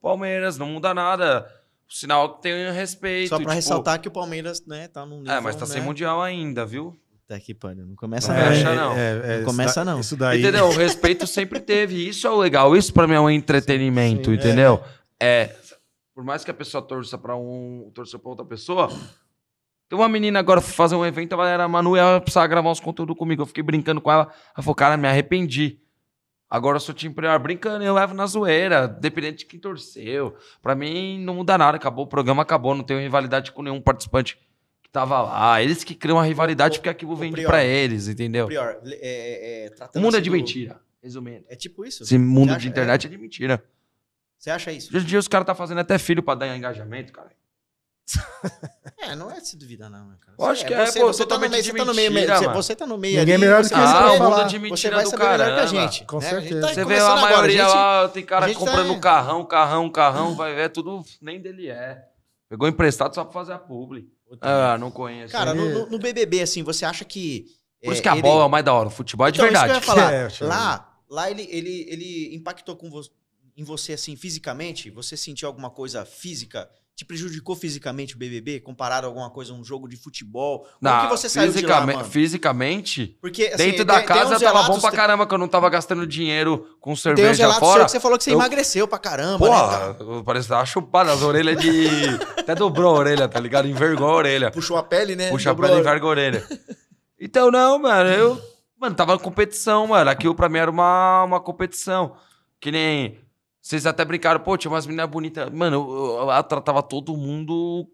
Palmeiras, não muda nada. O Sinal tem é respeito. Só pra tipo... ressaltar que o Palmeiras, né, tá num nível, É, mas tá né? sem mundial ainda, viu? Tá que pariu. Não começa não. não. não. É, é, não começa, não. Isso daí... Entendeu? O respeito sempre teve. Isso é o legal. Isso pra mim é um entretenimento, Sim, é. entendeu? É. é. Por mais que a pessoa torça pra um, torça pra outra pessoa, tem uma menina agora fazer um evento, ela era a Manu, ela precisava gravar uns conteúdos comigo. Eu fiquei brincando com ela. Ela falou, cara, me arrependi. Agora eu sou time player brincando, eu levo na zoeira, dependente de quem torceu. Pra mim não muda nada, acabou o programa, acabou, não tenho rivalidade com nenhum participante que tava lá. Eles que criam a rivalidade o, porque aquilo vende pra eles, entendeu? Prior, é, é, é o mundo é assim de do... mentira, resumindo. É tipo isso? Esse mundo acha, de internet é... é de mentira. Você acha isso? Hoje em dia os caras tá fazendo até filho pra dar engajamento, cara. É, não é se duvida, não, né, cara. acho que é, é, você, pô, você, tá no meio, você tá no meio, você, tá no meio Ninguém ali, é melhor do que ah, o mundo de você vai do saber caramba. melhor que a gente. Né? Tá com né? certeza. Tá você vê a maioria agora, gente, lá, tem cara tá comprando tá... carrão, carrão, carrão, vai ver, é tudo nem dele é. Pegou emprestado só pra fazer a publi. Ah, não conheço. Cara, no, no, BBB, assim, você acha que... Por isso é, que a ele... bola é o mais da hora, o futebol é de então, verdade. É, lá, lá ele, ele, ele impactou com em você, assim, fisicamente? Você sentiu alguma coisa física te prejudicou fisicamente o BBB? Comparado a alguma coisa, um jogo de futebol? Não, que você saiu de lá, Fisicamente, Porque, assim, dentro da tem, casa tem tava bom pra caramba, que eu não tava gastando dinheiro com cerveja tem fora relatos fora. que você falou que você eu... emagreceu pra caramba, Porra, né? Tá? Parece tá chupada as orelhas de... Até dobrou a orelha, tá ligado? Envergou a orelha. Puxou a pele, né? Puxou a pele e envergou a orelha. Então, não, mano, eu... Mano, tava competição, mano. Aquilo pra mim era uma, uma competição. Que nem... Vocês até brincaram, pô, tinha umas meninas bonitas. Mano, eu, eu, eu tratava todo mundo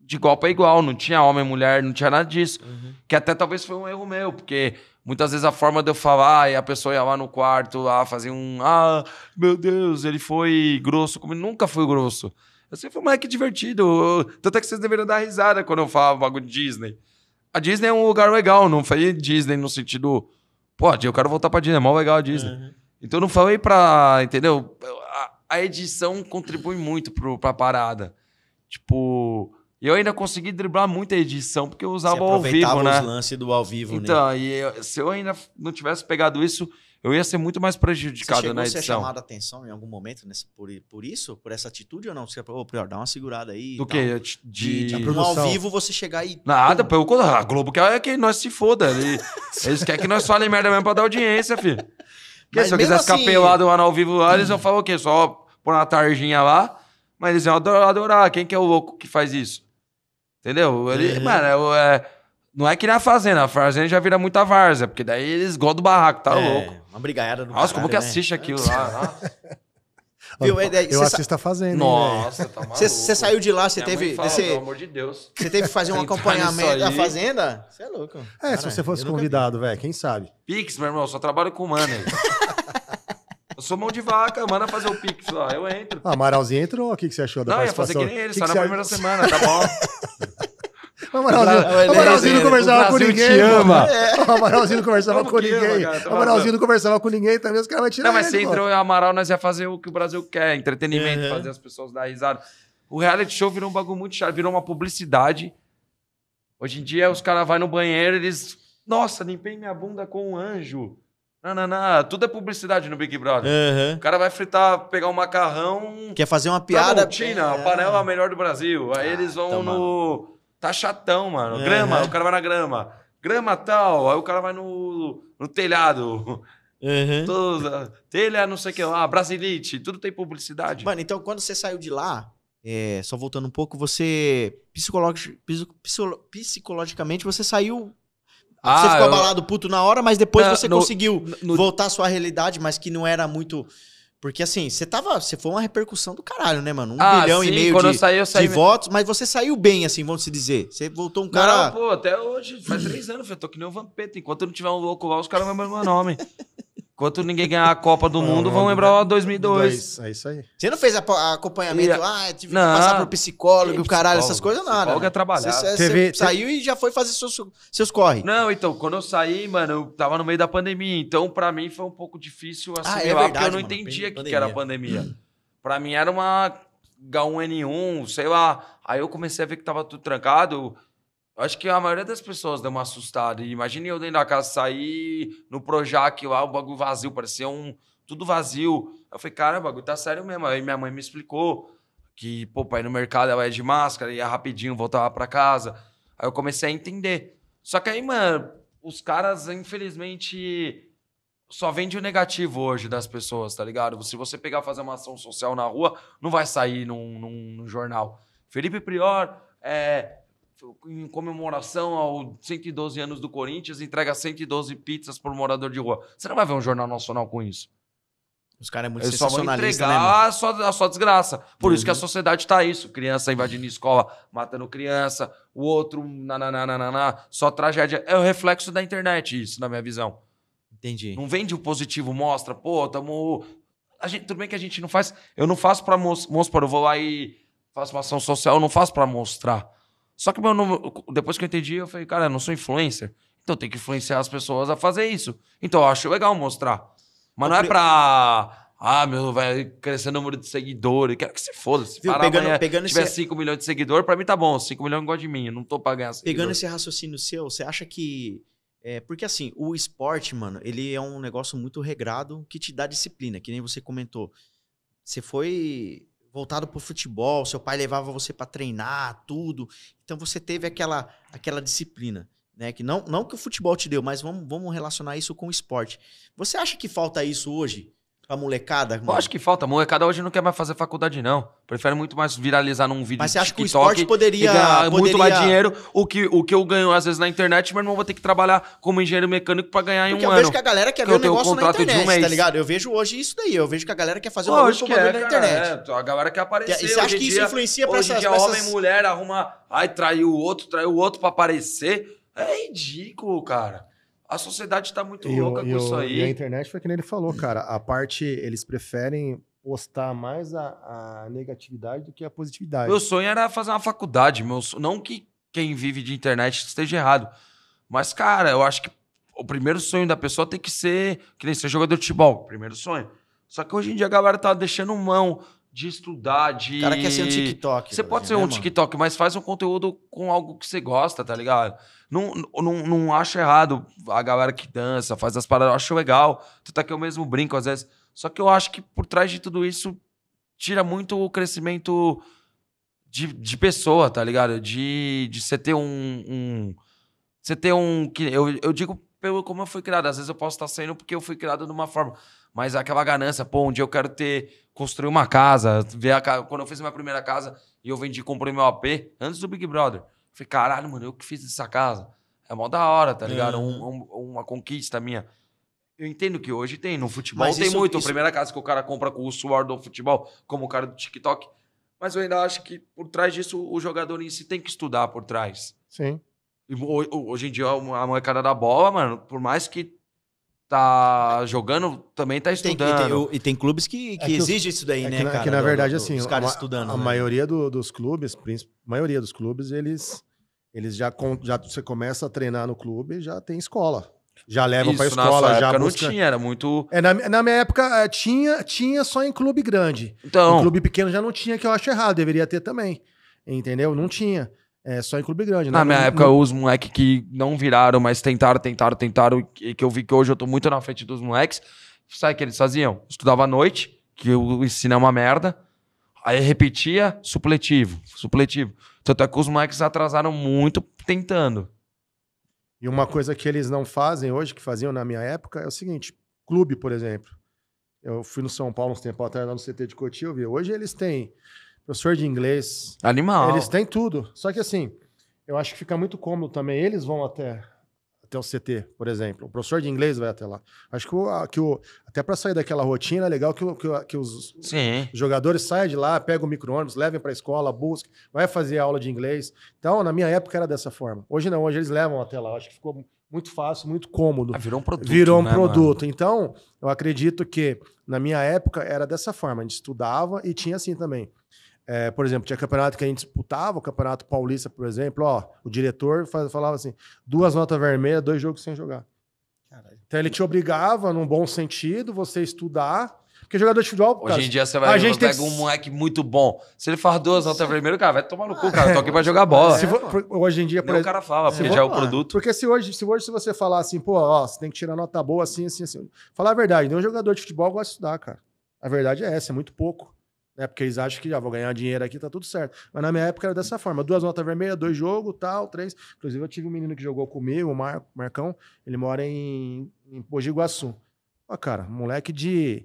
de igual para igual, não tinha homem, mulher, não tinha nada disso. Uhum. Que até talvez foi um erro meu, porque muitas vezes a forma de eu falar e a pessoa ia lá no quarto, lá fazia um, ah, meu Deus, ele foi grosso comigo, nunca foi grosso. Eu sempre fui que moleque divertido, tanto é que vocês deveriam dar risada quando eu falo bagulho de Disney. A Disney é um lugar legal, não foi Disney no sentido, pô, eu quero voltar pra Disney, é mó legal a Disney. Uhum. Então não falei pra, entendeu? a edição contribui muito pro, pra parada. Tipo, eu ainda consegui driblar muita edição, porque eu usava o né? ao vivo, né? do ao vivo, então, né? Então, se eu ainda não tivesse pegado isso, eu ia ser muito mais prejudicado você na edição. Você chamado a atenção em algum momento nesse, por, por isso? Por essa atitude ou não? Você falou, oh, dá uma segurada aí. Do que? De, de, de, de ao vivo você chegar e... Nada, pô, a Globo quer que nós se foda. Eles, eles querem que nós falem merda mesmo pra dar audiência, filho. Porque se eu quisesse assim... ficar pelado lá no ao vivo lá, eles vão falar o quê? Só pôr uma tarjinha lá. Mas eles vão adorar, adorar. Quem que é o louco que faz isso? Entendeu? Ele, é. Mano, é, não é que nem a Fazenda. A Fazenda já vira muita várzea. Porque daí eles gostam do barraco, tá é, louco. Uma brigaiada do Nossa, caralho, como que né? assiste aquilo lá? Viu? É, é eu assisto a Fazenda. Nossa, né? tá maluco. Você saiu de lá, você teve. Fala, você, pelo amor de Deus. Você teve que fazer um acompanhamento da fazenda? Você é louco. É, Caralho, se você fosse convidado, velho, quem sabe? Pix, meu irmão, só trabalho com money. Eu sou mão de vaca, manda fazer o Pix lá, eu entro. Ah, Amaralzinho entrou, o que, que você achou da Não, participação? Não, ia fazer que nem ele, só na primeira semana, tá bom? O Amaralzinho, o Amaralzinho não conversava com ninguém. Te tá ama. O Amaralzinho não conversava com ninguém. O Amaralzinho não conversava com ninguém, também os caras vão tirar. Não, mas se entrou o Amaral, nós ia fazer o que o Brasil quer: entretenimento, uhum. fazer as pessoas dar risada. O reality show virou um bagulho muito chato, virou uma publicidade. Hoje em dia, os caras vão no banheiro, eles. Nossa, limpei minha bunda com um anjo. Não, não, não. Tudo é publicidade no Big Brother. Uhum. O cara vai fritar, pegar um macarrão. Quer fazer uma tá piada. Tramontina, é. é. a panela melhor do Brasil. Aí ah, eles vão então, no. Mano. Tá chatão, mano. É, grama, né? o cara vai na grama. Grama tal, aí o cara vai no, no telhado. Uhum. Todo, ah, telha, não sei o que lá, Brasilite, tudo tem publicidade. Mano, então quando você saiu de lá, é, só voltando um pouco, você psicologi psicolo psicologicamente você saiu. Ah, você ficou eu... abalado puto na hora, mas depois você no, conseguiu no, voltar à sua realidade, mas que não era muito porque assim, você tava. Você foi uma repercussão do caralho, né, mano? Um ah, milhão sim, e meio de, saí, saí de votos, mas você saiu bem, assim, vamos se dizer. Você voltou um cara. Não, pô, até hoje, faz três anos, eu tô que nem um vampeta. Enquanto eu não tiver um louco lá, os caras vão me meu nome. Enquanto ninguém ganhar a Copa do Mundo, vão lembrar é o 2002. É isso aí. Você não fez acompanhamento, ah, tive não, que passar pro psicólogo, o caralho, essas coisas, nada. Psicólogo é né? trabalhar. Você, TV, é você saiu e já foi fazer seus, seus corre. Não, então, quando eu saí, mano, eu tava no meio da pandemia. Então, pra mim, foi um pouco difícil assimilar, ah, é verdade, porque eu não entendia o que, que, era a pandemia. Hum. Pra mim, era uma H1N1, sei lá. Aí eu comecei a ver que tava tudo trancado. Acho que a maioria das pessoas deu uma assustada. Imagine eu dentro da casa sair no Projac lá, o bagulho vazio, parecia um. Tudo vazio. Eu falei, cara, o bagulho tá sério mesmo. Aí minha mãe me explicou que, pô, pra ir no mercado ela ia de máscara, ia rapidinho, voltava para casa. Aí eu comecei a entender. Só que aí, mano, os caras, infelizmente, só vende o negativo hoje das pessoas, tá ligado? Se você pegar fazer uma ação social na rua, não vai sair num, num, num jornal. Felipe Prior é, em comemoração aos 112 anos do Corinthians, entrega 112 pizzas por morador de rua. Você não vai ver um jornal nacional com isso. Os caras é muito Eles só vão né, entregar né, a, sua, a sua desgraça. Por uhum. isso que a uhum. sociedade está isso. Criança invadindo escola, matando criança. O outro, na só tragédia. É o reflexo da internet isso, na minha visão. Entendi. Não vende o positivo, mostra. Pô, tamo... A gente, tudo bem que a gente não faz... Eu não faço pra mostrar. Eu vou lá e faço uma ação social. Eu não faço para mostrar. Só que meu nome, depois que eu entendi, eu falei, cara, eu não sou influencer. Então tem que influenciar as pessoas a fazer isso. Então eu acho legal mostrar. Mas não é pra. Ah, meu, vai crescer o número de seguidores. Quero que se foda. Se Viu, parar pegando, amanhã, pegando tiver esse... 5 milhões de seguidores pra mim tá bom. 5 milhões igual de mim. Eu não tô pra ganhar seguidor. Pegando esse raciocínio seu, você acha que. É, porque assim, o esporte, mano, ele é um negócio muito regrado que te dá disciplina, que nem você comentou. Você foi voltado para o futebol, seu pai levava você para treinar, tudo. Então você teve aquela, aquela disciplina, né? Que não, não que o futebol te deu, mas vamos, vamos relacionar isso com o esporte. Você acha que falta isso hoje? a molecada? Mano? Eu acho que falta. A molecada hoje não quer mais fazer faculdade, não. Prefere muito mais viralizar num vídeo Mas você acha que o esporte poderia, poderia... Muito mais dinheiro. O que, o que eu ganho, às vezes, na internet, meu irmão vai ter que trabalhar como engenheiro mecânico pra ganhar Porque em um ano. Porque eu vejo que a galera quer ver o negócio na internet, um tá ligado? Eu vejo hoje isso daí. Eu vejo que a galera quer fazer um negócio que é, na internet. É, a galera quer aparecer. E você acha que isso influencia pra essas... Hoje em dia, homem e mulher arruma... Ai, traiu o outro, traiu o outro pra aparecer. É ridículo, cara. A sociedade está muito e louca o, com isso o, aí. E a internet foi que ele falou, cara. A parte, eles preferem postar mais a, a, negatividade do que a positividade. Meu sonho era fazer uma faculdade. Meu sonho, não que quem vive de internet esteja errado. Mas, cara, eu acho que o primeiro sonho da pessoa tem que ser que nem ser jogador de futebol. Primeiro sonho. Só que hoje em dia a galera tá deixando mão de estudar, de. O cara quer ser um TikTok. Você pode assim ser né, um mano? TikTok, mas faz um conteúdo com algo que você gosta, tá ligado? Não, não, não acho errado a galera que dança, faz as paradas, eu acho legal. Tu tá aqui eu mesmo brinco às vezes. Só que eu acho que por trás de tudo isso tira muito o crescimento de, de pessoa, tá ligado? De, de você ter um, um. Você ter um. Eu, eu digo pelo como eu fui criado. Às vezes eu posso estar saindo porque eu fui criado de uma forma. Mas aquela ganância, pô, um dia eu quero ter, construir uma casa, ver a casa. Quando eu fiz minha primeira casa e eu vendi, comprei meu AP, antes do Big Brother. Falei, caralho, mano, eu que fiz essa casa. É mó da hora, tá ligado? É. Um, um, uma conquista minha. Eu entendo que hoje tem, no futebol Mas tem isso, muito. Isso... A primeira casa que o cara compra com o suor do futebol, como o cara do TikTok. Mas eu ainda acho que por trás disso o jogador em si tem que estudar por trás. Sim. E, hoje em dia a molecada da bola, mano, por mais que tá jogando, também tá estudando. Tem, e, tem, e, tem, clubes que, que, é que exigem isso daí, é né, é que, cara? Que na verdade, do, assim, os caras a, estudando. A né? maioria do, dos clubes, maioria dos clubes, eles, eles já, já você começa a treinar no clube já tem escola. Já levam para escola, na já época busca... não tinha, era muito. É, na, na minha época eh, tinha, tinha só em clube grande. Então. Em clube pequeno já não tinha, que eu acho errado, deveria ter também. Entendeu? Não tinha. É só em clube grande, né? Na minha não, época, não... os moleques que não viraram, mas tentaram, tentaram, tentaram, e que eu vi que hoje eu tô muito na frente dos moleques, sabe o que eles faziam? Estudava à noite, que o ensino é uma merda, aí repetia, supletivo, supletivo. Tanto é que os moleques atrasaram muito tentando. E uma coisa que eles não fazem hoje, que faziam na minha época, é o seguinte: clube, por exemplo. Eu fui no São Paulo uns tempos atrás, lá no CT de Cotia, eu vi. Hoje eles têm professor de inglês. Animal. Eles têm tudo. Só que assim, eu acho que fica muito cômodo também. Eles vão até até o CT, por exemplo. O professor de inglês vai até lá. Acho que o, que o até para sair daquela rotina é legal que, o, que, que os Sim. jogadores saiam de lá, pegam o micro-ônibus, levem para a escola, busquem, vai fazer aula de inglês. Então, na minha época era dessa forma. Hoje não, hoje eles levam até lá. Acho que ficou muito fácil, muito cômodo. Ah, virou um produto. Virou um né, produto. Mano? Então, eu acredito que na minha época era dessa forma. A gente estudava e tinha assim também. É, por exemplo, tinha campeonato que a gente disputava, o Campeonato Paulista, por exemplo, ó, o diretor falava assim: duas notas vermelhas, dois jogos sem jogar. Caralho. Então ele te obrigava, num bom sentido, você estudar. Porque jogador de futebol. Hoje cara, em dia você vai a gente pega um moleque muito bom. Se ele faz duas notas vermelhas, cara, vai tomar no cu, cara. tô aqui pra jogar é. bola. for, hoje em dia. Nem por... o cara fala, é. porque já é o produto. Porque se hoje, se hoje se você falar assim, pô, ó, você tem que tirar nota boa, assim, assim, assim. Falar a verdade, nenhum jogador de futebol gosta de estudar, cara. A verdade é essa, é muito pouco. Né? Porque eles acham que já ah, vou ganhar dinheiro aqui, tá tudo certo. Mas na minha época era dessa forma: duas notas vermelhas, dois jogos, tal, três. Inclusive, eu tive um menino que jogou comigo, o Mar Marcão, ele mora em, em Pogi Ó, cara, moleque de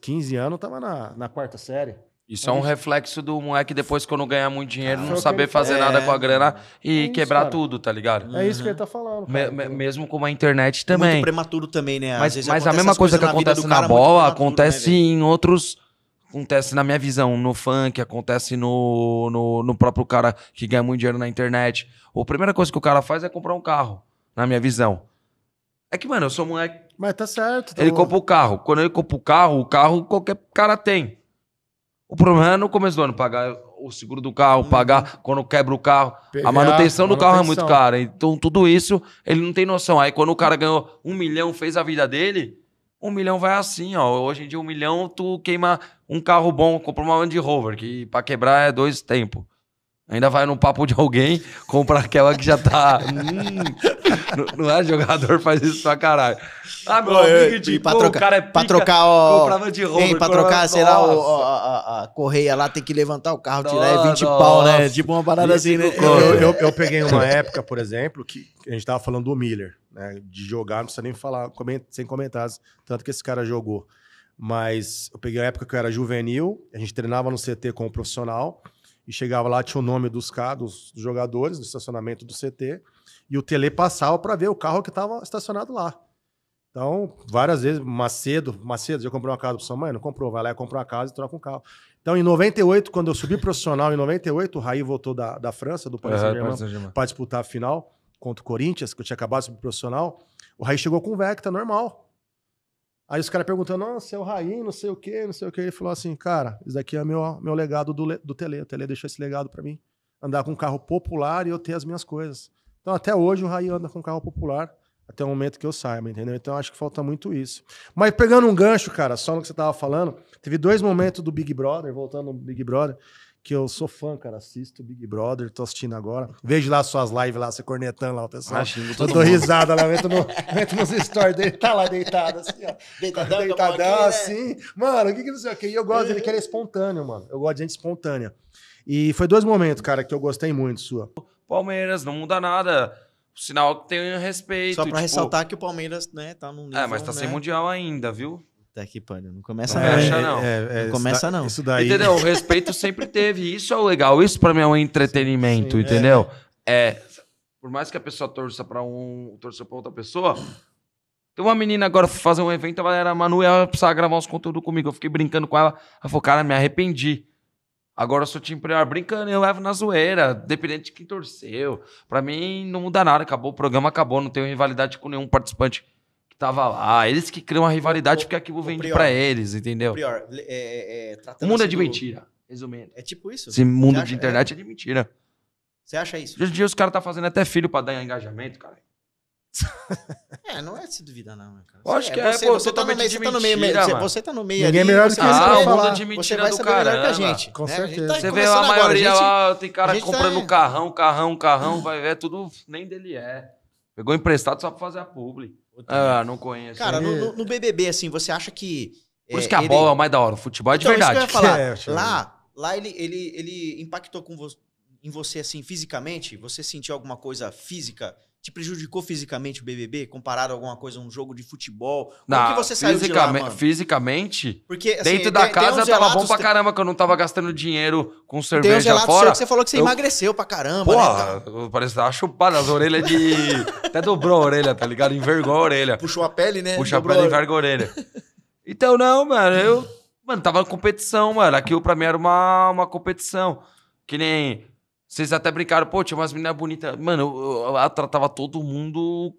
15 anos tava na, na quarta série. Isso é um reflexo do moleque depois, quando ganhar muito dinheiro, não saber fazer é, nada com a é, grana e é isso, quebrar cara. tudo, tá ligado? É isso que ele tá falando. Me, me, mesmo com a internet também. Muito prematuro também, né? Às mas, mas a mesma coisa que acontece na, na bola né, acontece né, em outros acontece na minha visão, no funk, acontece no, no, no, próprio cara que ganha muito dinheiro na internet. a primeira coisa que o cara faz é comprar um carro, na minha visão. É que, mano, eu sou moleque. Mas tá certo. Tá ele compra o carro. Quando ele compra o carro, o carro qualquer cara tem. O problema é no começo do ano, pagar o seguro do carro, uhum. pagar quando quebra o carro. Pegar, a manutenção do manutenção. carro é muito cara. Então, tudo isso, ele não tem noção. Aí, quando o cara ganhou um milhão, fez a vida dele, um milhão vai assim, ó. Hoje em dia, um milhão, tu queima um carro bom, compra uma Land Rover, que para quebrar é dois tempos. Ainda vai no papo de alguém, compra aquela que já tá. hum, não, é jogador, faz isso pra caralho. Ah, meu amigo de pô, tipo, trocar, o cara é pica, pra trocar, ó, comprava de roupa. pra trocar, sei lá, ó, a, a, correia lá tem que levantar o carro, nossa, tirar é 20 nossa. pau, né? Tipo uma parada assim, né? Eu, eu, eu, peguei uma época, por exemplo, que a gente tava falando do Miller, né? De jogar, não precisa nem falar, sem comentários, tanto que esse cara jogou. Mas eu peguei a época que eu era juvenil, a gente treinava no CT com o profissional e chegava lá, tinha o nome dos carros, dos jogadores, do estacionamento do CT, e o tele passava para ver o carro que estava estacionado lá. Então, várias vezes, Macedo, Macedo, já comprou uma casa para sua mãe? Não comprou, vai lá e compra uma casa e troca um carro. Então, em 98, quando eu subi profissional, em 98, o Raí voltou da, da França, do Paris Saint-Germain, para disputar a final contra o Corinthians, que eu tinha acabado de subir profissional. O Raí chegou com o Vecta, normal. Aí os caras perguntando, nossa, é o Raí, não sei o quê, não sei o quê. Ele falou assim, cara, isso daqui é meu, meu legado do, do Tele. O Tele deixou esse legado para mim. Andar com um carro popular e eu ter as minhas coisas. Então, até hoje, o Raí anda com um carro popular, até o momento que eu saiba, entendeu? Então, acho que falta muito isso. Mas pegando um gancho, cara, só no que você tava falando, teve dois momentos do Big Brother, voltando no Big Brother, que eu sou fã, cara. Assisto Big Brother, tô assistindo agora. Vejo lá suas lives lá, você cornetando lá o pessoal. Imagina, eu dou risada lá, meto, no, meto nos stories dele, tá lá deitado assim, ó. Deitadão, deitadão aqui, né? assim. Né? Mano, o que que não sei o que? E eu gosto dele que ele é espontâneo, mano. Eu gosto de gente espontânea. E foi dois momentos, cara, que eu gostei muito sua. Palmeiras, não muda nada. Sinal que tem é respeito. Só pra tipo... ressaltar que o Palmeiras, né, tá num é, nível, É, mas tá né? sem mundial ainda, viu? tá aqui pariu, não começa não. não. Fecha, não. É, é, não começa isso não. Isso daí... Entendeu? O respeito sempre teve. Isso é o legal. Isso para mim é um entretenimento, Sim, é. entendeu? É. é. Por mais que a pessoa torça para um, torça para outra pessoa, tem uma menina agora foi fazer um evento, ela era a Manu, ela precisava gravar uns conteúdos comigo. Eu fiquei brincando com ela. Ela falou, cara, me arrependi. Agora eu sou time prior brincando, eu levo na zoeira, dependente de quem torceu. Pra mim, não muda nada. Acabou o programa, acabou. Não tenho rivalidade com nenhum participante tava lá. Ah, eles que criam a rivalidade o, porque aquilo vende para eles, entendeu? Prior, é, é, é o mundo é assim de do... mentira, resumindo. É tipo isso? Esse mundo acha, de internet é... é... de mentira. Você acha isso? Hoje em dia os caras tá fazendo até filho para dar engajamento, cara. é, não é se duvida, não, cara. Eu acho que é, é, você, pô, você, tá no meio, você tá no meio, você, você tá no meio Ninguém ali, é melhor do que ah, o mundo de mentira você do cara. que a né, gente. Com né? certeza. Tá você vê a maioria agora, lá, tem cara comprando tá... carrão, carrão, carrão, vai ver, tudo nem dele é. Pegou emprestado só pra fazer a publi. Ah, não conheço. Cara, no, no BBB, é. assim, você acha que... Por isso é, que a ele... bola é o mais da hora. O futebol é de então, verdade. Isso que eu ia falar. É, eu lá, lá ele, ele, ele impactou com vo... em você, assim, fisicamente? Você sentiu alguma coisa física? Te prejudicou fisicamente o BBB? Comparado a alguma coisa, um jogo de futebol? Como não, que você saiu de lá, Fisicamente, Porque, assim, dentro da tem, casa tem eu tava bom pra caramba, que eu não tava gastando dinheiro com cerveja tem uns fora. que você falou que você eu... emagreceu pra caramba, Pô, né? Cara? Parece que tava chupada as orelhas de... Até dobrou a orelha, tá ligado? Envergou a orelha. Puxou a pele, né? Puxou a pele e envergou a orelha. então, não, mano, eu... Mano, tava na competição, mano. Aquilo pra mim era uma, uma competição. Que nem vocês até brincaram, pô, tinha umas meninas bonitas. Mano, eu, eu, eu tratava todo mundo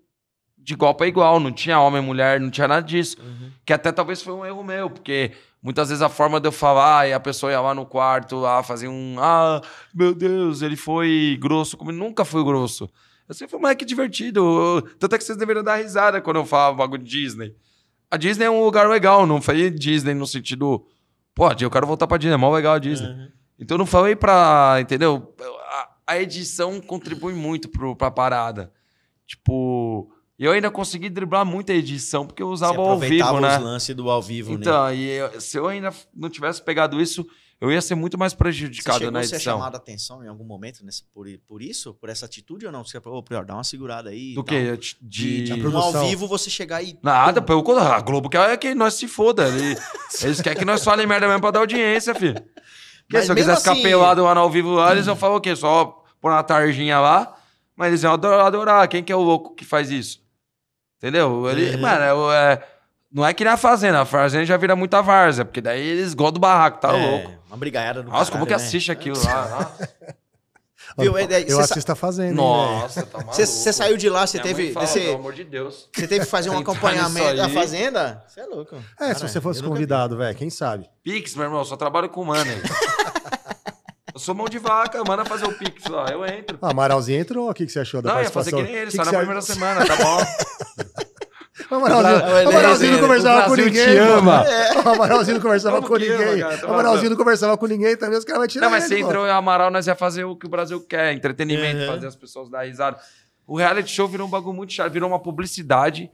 de igual para igual, não tinha homem, mulher, não tinha nada disso. Uhum. Que até talvez foi um erro meu, porque muitas vezes a forma de eu falar e a pessoa ia lá no quarto, lá fazia um, ah, meu Deus, ele foi grosso comigo, nunca foi grosso. Eu sempre fui um moleque divertido, tanto é que vocês deveriam dar risada quando eu falava bagulho de Disney. A Disney é um lugar legal, não foi Disney no sentido, pô, eu quero voltar pra Disney, é mó legal a Disney. Uhum. Então não falei pra. Entendeu? A, a edição contribui muito pro, pra parada. Tipo. Eu ainda consegui driblar muita edição, porque eu usava ao vivo, né? os lances do ao vivo, então, né? Então, se eu ainda não tivesse pegado isso, eu ia ser muito mais prejudicado na edição. Você chegou a chamado a atenção em algum momento nesse, por, por isso? Por essa atitude ou não? Você falou, oh, dá uma segurada aí. Do que? De, de, de, de um ao vivo você chegar e... Nada, pelo contrário. A Globo quer que nós se foda. Eles, eles querem que nós falem merda mesmo pra dar audiência, filho. Porque se eu quiser ficar assim- pelado lá no ao vivo lá, eles vão falar o quê? Só pôr uma tarjinha lá. Mas eles vão adorar, adorar. Quem que é o louco que faz isso? Entendeu? Ele, é. Mano, é, é, não é que nem a Fazenda. A Fazenda já vira muita várzea. Porque daí eles gostam do barraco, tá é, louco. Uma brigada no Nossa, caralho, como que né? assiste aquilo lá? Viu? É, é, eu, eu acho que você está fazendo. Nossa, tá maluco. Você, saiu de lá, você teve. Fala, você, pelo amor de Deus. Você teve que fazer um acompanhamento da fazenda? Você é louco. É, se você fosse convidado, velho, quem sabe? Pix, meu irmão, só trabalho com money. Eu sou mão de vaca, manda fazer o Pix lá, eu entro. Ah, Amaralzinho entrou? O que, que você achou da não, participação? Não, ia fazer que nem ele, que só que na primeira acha? semana, tá bom? O Amaralzinho, é. não conversava com ninguém. ama. O Amaralzinho não conversava com ninguém. O Amaralzinho não conversava com ninguém também, os caras vão tirar. Não, mas se entrou o Amaral, nós ia fazer o que o Brasil quer: entretenimento, é. fazer as pessoas dar risada. O reality show virou um bagulho muito chato, virou uma publicidade.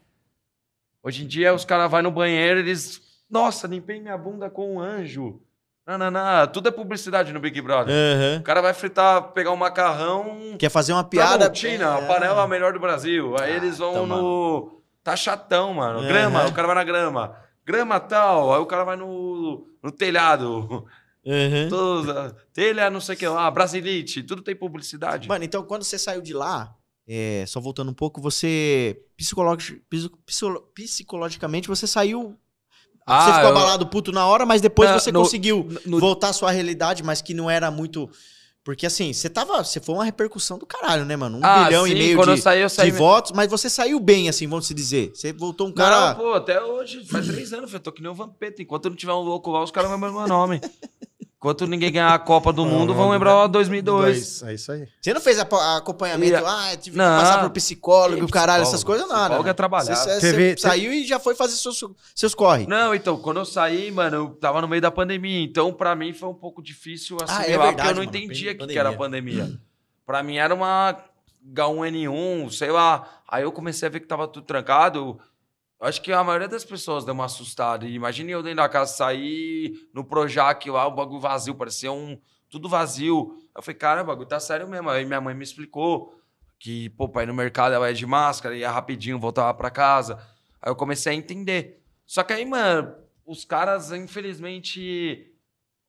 Hoje em dia, os caras vão no banheiro, eles. Nossa, limpei minha bunda com um anjo. Não, não, não. Tudo é publicidade no Big Brother. Uhum. O cara vai fritar, pegar um macarrão. Quer fazer uma tá piada. Tramontina, é. é. a panela melhor do Brasil. Aí ah, eles vão então, no. Mano. Tá chatão, mano. Grama, uhum. o cara vai na grama. Grama tal, aí o cara vai no, no telhado. Uhum. Todo, telha, não sei o que lá, Brasilite, tudo tem publicidade. Mano, então quando você saiu de lá, é, só voltando um pouco, você. Psicologi psicolo psicologicamente, você saiu. Ah, você ficou eu... abalado puto na hora, mas depois você no, conseguiu no... voltar à sua realidade, mas que não era muito porque assim, você tava. Você foi uma repercussão do caralho, né, mano? Um ah, bilhão sim, e meio de, saí, saí de me... votos, mas você saiu bem, assim, vamos se dizer. Você voltou um cara. Não, pô, até hoje, faz três anos, eu tô que nem o Vampeta. Enquanto eu não tiver um louco lá, os caras vão meu nome. Enquanto ninguém ganhar a Copa do Mundo, vão lembrar é o 2002. É isso aí. Você não fez a, acompanhamento, e, ah, tive não, que passar pro psicólogo, o caralho, essas coisas, nada. Psicólogo né? é trabalhar. Você, TV, você saiu e já foi fazer seus, seus corre. Não, então, quando eu saí, mano, eu tava no meio da pandemia. Então, pra mim, foi um pouco difícil assim, ah, é porque eu não mano, entendia o que, que era a pandemia. Hum. Pra mim, era uma H1N1, sei lá. Aí eu comecei a ver que tava tudo trancado. Eu Acho que a maioria das pessoas deu uma assustada. Imagine eu dentro da casa sair no Projac lá, o bagulho vazio, parecia um. Tudo vazio. Eu falei, cara, o bagulho tá sério mesmo. Aí minha mãe me explicou que, pô, pra ir no mercado ela ia de máscara, ia rapidinho, voltava para casa. Aí eu comecei a entender. Só que aí, mano, os caras, infelizmente,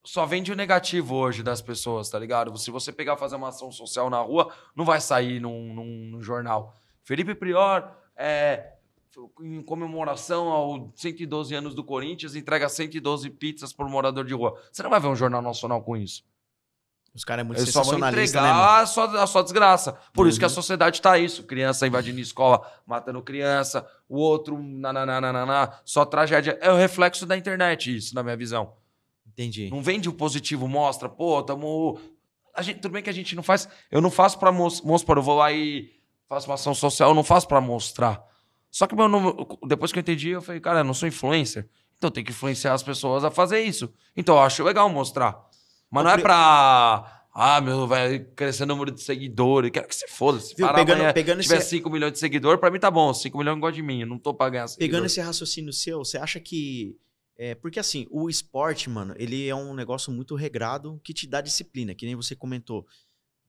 só vende o negativo hoje das pessoas, tá ligado? Se você pegar fazer uma ação social na rua, não vai sair num, num, num jornal. Felipe Prior é, em comemoração aos 112 anos do Corinthians, entrega 112 pizzas por morador de rua. Você não vai ver um jornal nacional com isso. Os caras é muito Eles só né, entregar né, a, sua, a, sua, desgraça. Por uhum. isso que a uhum. sociedade tá isso. Criança invadindo escola, matando criança, o outro nananana, só tragédia. É o reflexo da internet isso, na minha visão. Entendi. Não vende o positivo, mostra, pô, tamo... A gente, tudo bem que a gente não faz... Eu não faço pra mostrar, eu vou lá e faço uma ação social, eu não faço pra mostrar. Só que meu nome, depois que eu entendi, eu falei, cara, eu não sou influencer. Então tem que influenciar as pessoas a fazer isso. Então eu acho legal mostrar. Mas não é pra. Ah, meu, vai crescer o número de seguidores. Quero que se foda. Se parar pegando, amanhã, pegando tiver esse... 5 milhões de seguidor, pra mim tá bom. 5 milhões não gosta de mim. Eu não tô pagando. ganhar seguidor. Pegando esse raciocínio seu, você acha que. É, porque assim, o esporte, mano, ele é um negócio muito regrado que te dá disciplina, que nem você comentou.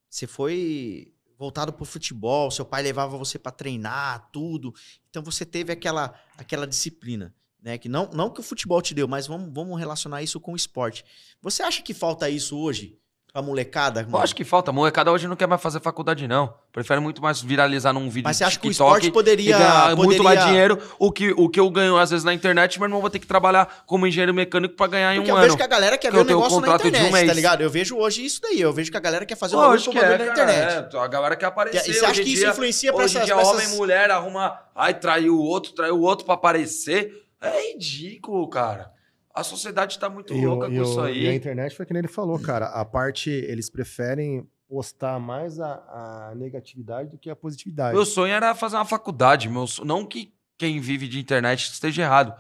Você foi voltado para o futebol, seu pai levava você para treinar, tudo. Então você teve aquela, aquela disciplina, né? Que não, não que o futebol te deu, mas vamos, vamos relacionar isso com o esporte. Você acha que falta isso hoje? A molecada? Mano. Eu acho que falta. A molecada hoje não quer mais fazer faculdade, não. Prefere muito mais viralizar num vídeo. Mas você acha TikTok, que o esporte poderia. poderia... muito mais dinheiro. O que, o que eu ganho, às vezes, na internet, meu irmão, vou ter que trabalhar como engenheiro mecânico pra ganhar Porque em um ano. Porque eu vejo que a galera quer ver o negócio na internet, um tá ligado? Eu vejo hoje isso daí. Eu vejo que a galera quer fazer o negócio é, na internet. É, a galera quer aparecer. E você acha que isso dia, influencia pra hoje essas... Hoje homem e mulher arruma... Ai, traiu o outro, traiu o outro pra aparecer. É ridículo, cara. A sociedade está muito e louca o, com isso aí. E a internet foi que ele falou, cara. A parte, eles preferem postar mais a, a, negatividade do que a positividade. Meu sonho era fazer uma faculdade. Meu sonho, não que quem vive de internet esteja errado.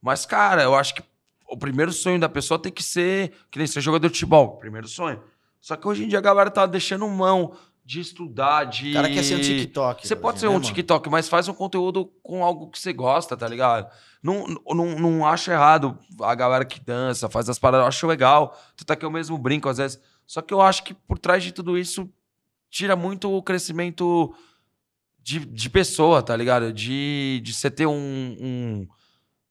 Mas, cara, eu acho que o primeiro sonho da pessoa tem que ser que nem ser jogador de futebol. Primeiro sonho. Só que hoje em dia a galera tá deixando mão de estudar, de. O cara quer ser um TikTok. Você pode né, ser né, um TikTok, mas faz um conteúdo com algo que você gosta, tá ligado? Não, não, não acho errado a galera que dança, faz as paradas, eu acho legal. tu tá é que eu mesmo brinco às vezes. Só que eu acho que por trás de tudo isso tira muito o crescimento de, de pessoa, tá ligado? De, de você ter um. um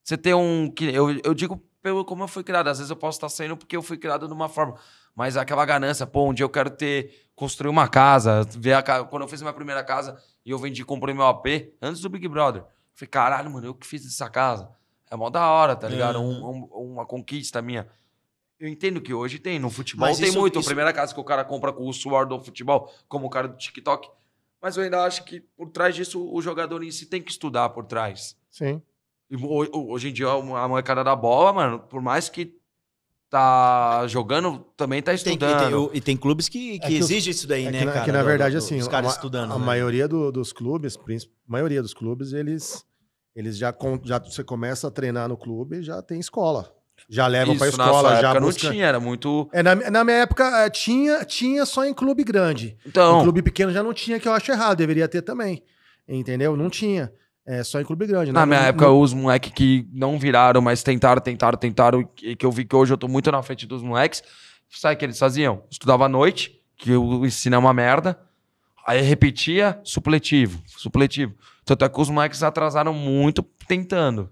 você ter um. Eu, eu digo pelo como eu fui criado. Às vezes eu posso estar sendo porque eu fui criado de uma forma mas aquela ganância, pô, um dia eu quero ter, construir uma casa, ver a casa. Quando eu fiz minha primeira casa e eu vendi, comprei meu AP, antes do Big Brother, falei, caralho, mano, eu que fiz essa casa. É mó da hora, tá ligado? Uhum. Um, um, uma conquista minha. Eu entendo que hoje tem, no futebol mas tem isso, muito. Isso... A primeira casa que o cara compra com o suor do futebol, como o cara do TikTok. Mas eu ainda acho que por trás disso o jogador em si tem que estudar por trás. Sim. E, hoje em dia a molecada da bola, mano, por mais que tá jogando, também tá estudando. Tem, e, tem, e, tem, clubes que, que, é que exigem isso daí, é né, que, cara? Que na verdade, do, assim, os caras a, estudando. A né? maioria do, dos clubes, maioria dos clubes, eles, eles já, já você começa a treinar no clube já tem escola. Já levam para escola, na já época busca... não tinha, era muito. É, na, na minha época eh, tinha, tinha só em clube grande. Então. Em clube pequeno já não tinha, que eu acho errado, deveria ter também. Entendeu? Não tinha. É só em clube grande, né? Na minha não, época, não... os moleques que não viraram, mas tentaram, tentaram, tentaram, e que eu vi que hoje eu tô muito na frente dos moleques, sabe o que eles faziam? Estudava à noite, que o ensino é uma merda, aí repetia, supletivo, supletivo. Tanto é que os moleques atrasaram muito tentando.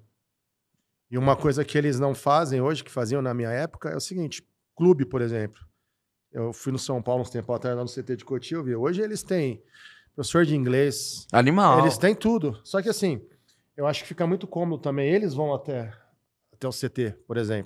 E uma coisa que eles não fazem hoje, que faziam na minha época, é o seguinte: clube, por exemplo. Eu fui no São Paulo uns tempos atrás, lá no CT de Cotia, eu vi. Hoje eles têm professor de inglês. Animal. Eles têm tudo. Só que assim, eu acho que fica muito cômodo também. Eles vão até, até o CT, por exemplo.